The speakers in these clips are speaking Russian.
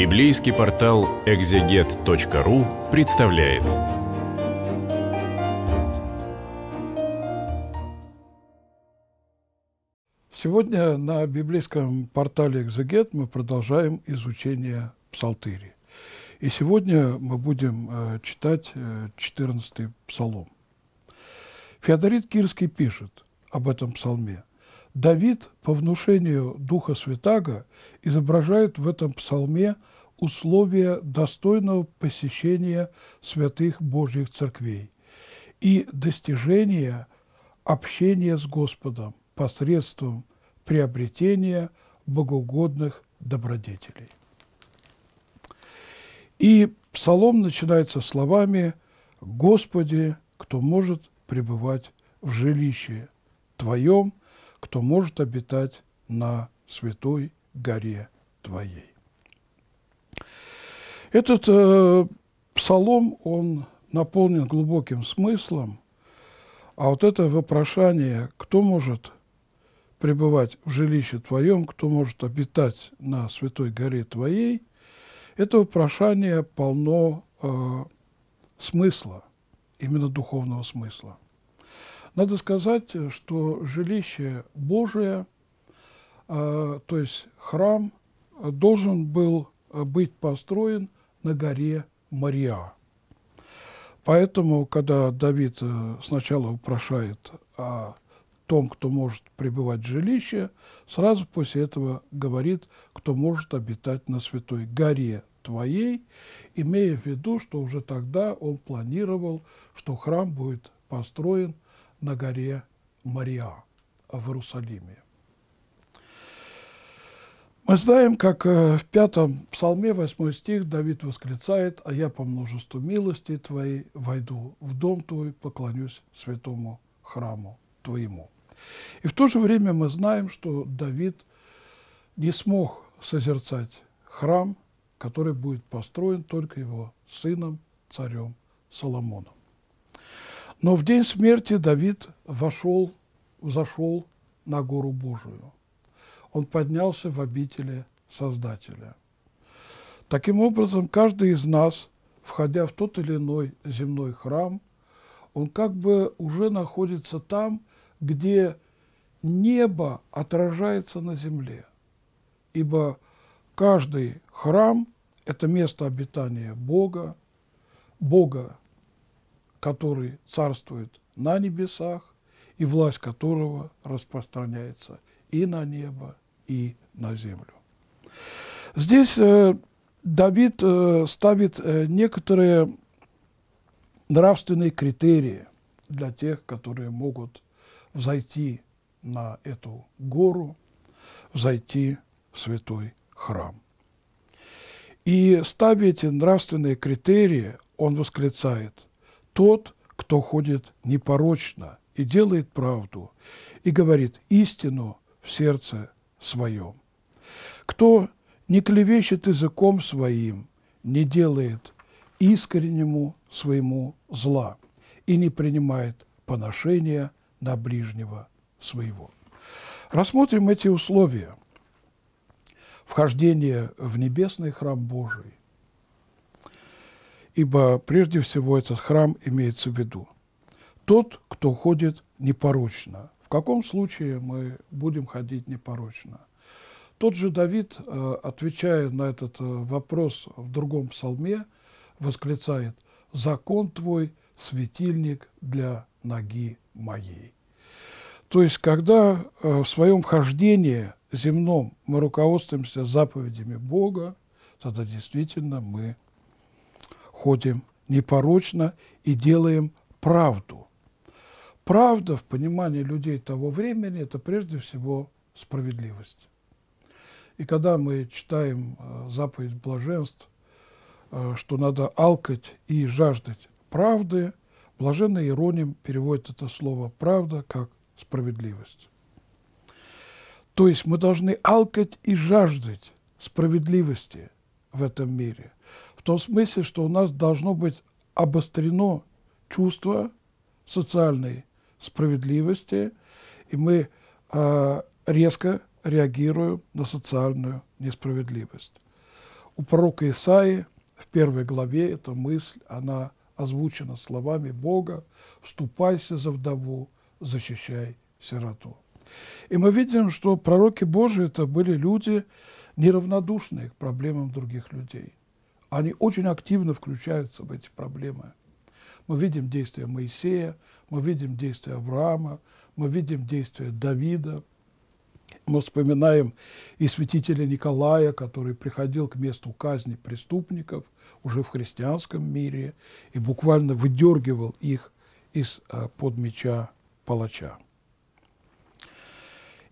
Библейский портал экзегет.ру представляет. Сегодня на библейском портале «Экзегет» мы продолжаем изучение Псалтыри. И сегодня мы будем э, читать 14-й э, псалом. Феодорит Кирский пишет об этом псалме. Давид по внушению Духа Святаго изображает в этом псалме условия достойного посещения святых Божьих церквей и достижения общения с Господом посредством приобретения богоугодных добродетелей. И псалом начинается словами «Господи, кто может пребывать в жилище Твоем кто может обитать на святой горе Твоей. Этот э, псалом, он наполнен глубоким смыслом, а вот это вопрошание, кто может пребывать в жилище Твоем, кто может обитать на святой горе Твоей, это вопрошание полно э, смысла, именно духовного смысла. Надо сказать, что жилище Божие, а, то есть храм, должен был быть построен на горе Мария. Поэтому, когда Давид э, сначала упрошает о том, кто может пребывать в жилище, сразу после этого говорит, кто может обитать на святой горе твоей, имея в виду, что уже тогда он планировал, что храм будет построен – на горе Мария в Иерусалиме. Мы знаем, как э, в пятом псалме, 8 стих, Давид восклицает, «А я по множеству милости Твоей войду в дом Твой, поклонюсь святому храму Твоему». И в то же время мы знаем, что Давид не смог созерцать храм, который будет построен только его сыном, царем Соломоном. Но в день смерти Давид вошел, взошел на гору Божию. Он поднялся в обители Создателя. Таким образом, каждый из нас, входя в тот или иной земной храм, он как бы уже находится там, где небо отражается на земле. Ибо каждый храм – это место обитания Бога, Бога который царствует на небесах и власть которого распространяется и на небо, и на землю. Здесь э, Давид э, ставит э, некоторые нравственные критерии для тех, которые могут взойти на эту гору, взойти в святой храм. И ставя эти нравственные критерии, он восклицает тот, кто ходит непорочно и делает правду, и говорит истину в сердце своем. Кто не клевещет языком своим, не делает искреннему своему зла и не принимает поношения на ближнего своего. Рассмотрим эти условия. Вхождение в небесный храм Божий, ибо прежде всего этот храм имеется в виду. Тот, кто ходит непорочно. В каком случае мы будем ходить непорочно? Тот же Давид, э, отвечая на этот э, вопрос в другом псалме, восклицает «Закон твой – светильник для ноги моей». То есть, когда э, в своем хождении земном мы руководствуемся заповедями Бога, тогда действительно мы ходим непорочно и делаем правду. Правда в понимании людей того времени – это прежде всего справедливость. И когда мы читаем э, заповедь блаженств, э, что надо алкать и жаждать правды, блаженный Ироним переводит это слово «правда» как «справедливость». То есть мы должны алкать и жаждать справедливости в этом мире, том смысле, что у нас должно быть обострено чувство социальной справедливости, и мы э, резко реагируем на социальную несправедливость. У пророка Исаи в первой главе эта мысль, она озвучена словами Бога «Вступайся за вдову, защищай сироту». И мы видим, что пророки Божии это были люди, неравнодушные к проблемам других людей они очень активно включаются в эти проблемы. Мы видим действия Моисея, мы видим действия Авраама, мы видим действия Давида, мы вспоминаем и святителя Николая, который приходил к месту казни преступников уже в христианском мире и буквально выдергивал их из-под э, меча палача.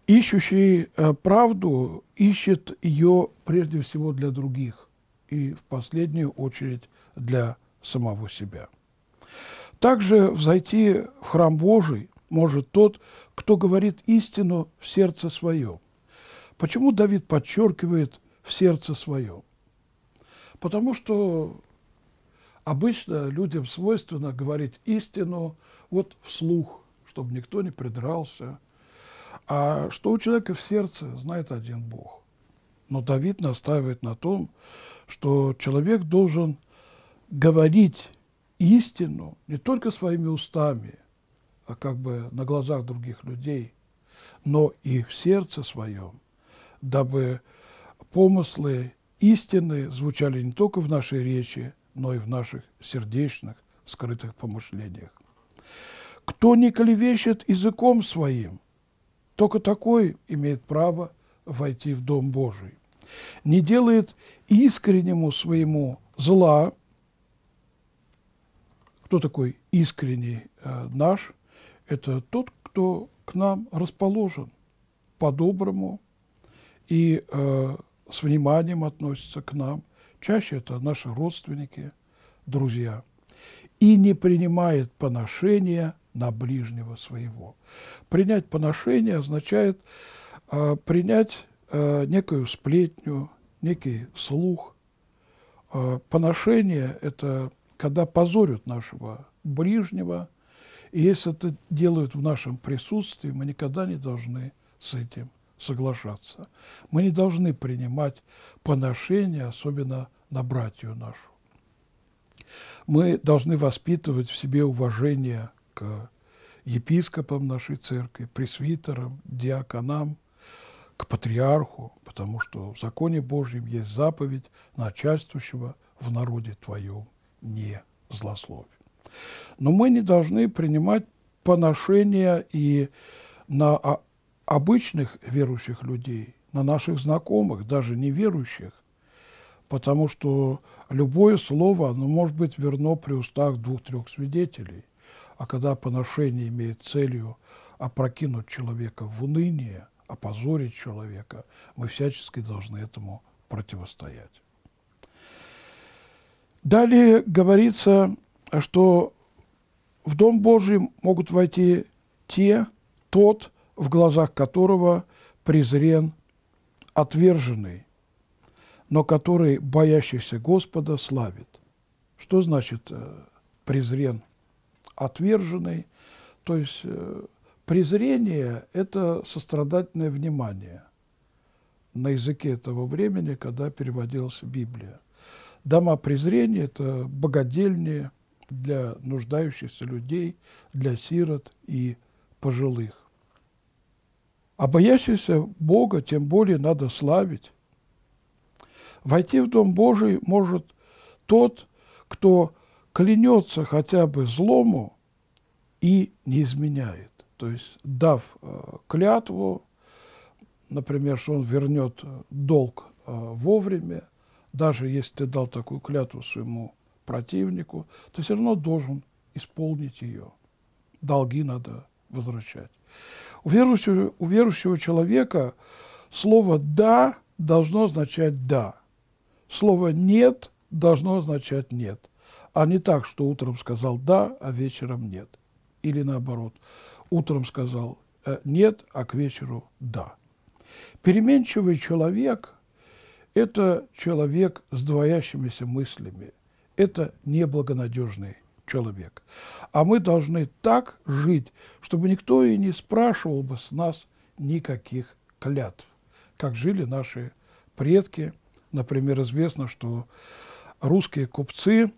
Ищущий э, правду ищет ее прежде всего для других и в последнюю очередь для самого себя. Также взойти в храм Божий может тот, кто говорит истину в сердце своем. Почему Давид подчеркивает в сердце своем? Потому что обычно людям свойственно говорить истину вот вслух, чтобы никто не придрался. А что у человека в сердце, знает один Бог – но Давид настаивает на том, что человек должен говорить истину не только своими устами, а как бы на глазах других людей, но и в сердце своем, дабы помыслы истины звучали не только в нашей речи, но и в наших сердечных, скрытых помышлениях. Кто не клевещет языком своим, только такой имеет право войти в Дом Божий, не делает искреннему своему зла. Кто такой искренний э, наш? Это тот, кто к нам расположен по-доброму и э, с вниманием относится к нам. Чаще это наши родственники, друзья. И не принимает поношения на ближнего своего. Принять поношение означает а, принять а, некую сплетню, некий слух. А, поношение – это когда позорят нашего ближнего, и если это делают в нашем присутствии, мы никогда не должны с этим соглашаться. Мы не должны принимать поношение, особенно на братью нашу. Мы должны воспитывать в себе уважение к епископам нашей церкви, пресвитерам, диаконам – к патриарху, потому что в законе Божьем есть заповедь начальствующего в народе твоем не злословие. Но мы не должны принимать поношения и на обычных верующих людей, на наших знакомых, даже неверующих, потому что любое слово оно может быть верно при устах двух-трех свидетелей. А когда поношение имеет целью опрокинуть человека в уныние – опозорить человека, мы всячески должны этому противостоять. Далее говорится, что в Дом Божий могут войти те, тот, в глазах которого презрен отверженный, но который боящийся Господа славит. Что значит э, презрен отверженный? То есть э, Презрение – это сострадательное внимание на языке этого времени, когда переводилась Библия. Дома презрения – это богадельни для нуждающихся людей, для сирот и пожилых. А боящийся Бога тем более надо славить. Войти в Дом Божий может тот, кто клянется хотя бы злому и не изменяет. То есть, дав э, клятву, например, что он вернет э, долг э, вовремя, даже если ты дал такую клятву своему противнику, ты все равно должен исполнить ее. Долги надо возвращать. У верующего, у верующего человека слово «да» должно означать «да». Слово «нет» должно означать «нет». А не так, что утром сказал «да», а вечером «нет». Или наоборот. Утром сказал «Э, «нет», а к вечеру «да». Переменчивый человек – это человек с двоящимися мыслями. Это неблагонадежный человек. А мы должны так жить, чтобы никто и не спрашивал бы с нас никаких клятв, как жили наши предки. Например, известно, что русские купцы,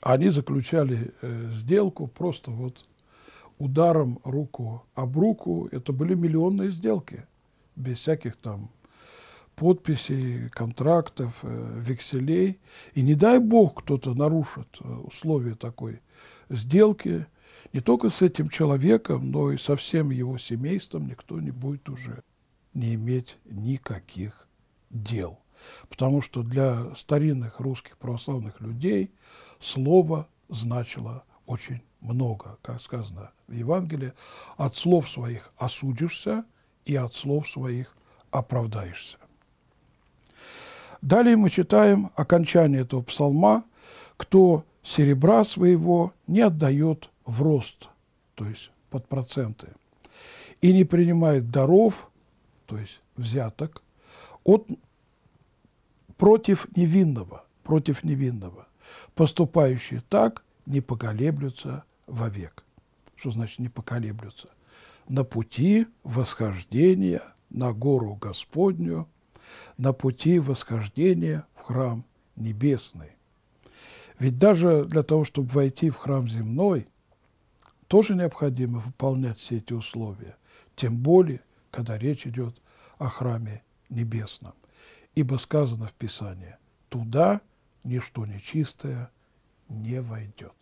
они заключали э, сделку просто вот ударом руку об руку. Это были миллионные сделки, без всяких там подписей, контрактов, э, векселей. И не дай бог кто-то нарушит э, условия такой сделки. Не только с этим человеком, но и со всем его семейством никто не будет уже не иметь никаких дел. Потому что для старинных русских православных людей слово значило очень много, как сказано в Евангелии, от слов своих осудишься и от слов своих оправдаешься. Далее мы читаем окончание этого псалма, кто серебра своего не отдает в рост, то есть под проценты, и не принимает даров, то есть взяток, от, против невинного, против невинного. Поступающие так не поколеблются вовек. Что значит не поколеблются? На пути восхождения на гору Господню, на пути восхождения в храм небесный. Ведь даже для того, чтобы войти в храм земной, тоже необходимо выполнять все эти условия, тем более, когда речь идет о храме небесном. Ибо сказано в Писании, туда ничто нечистое не войдет.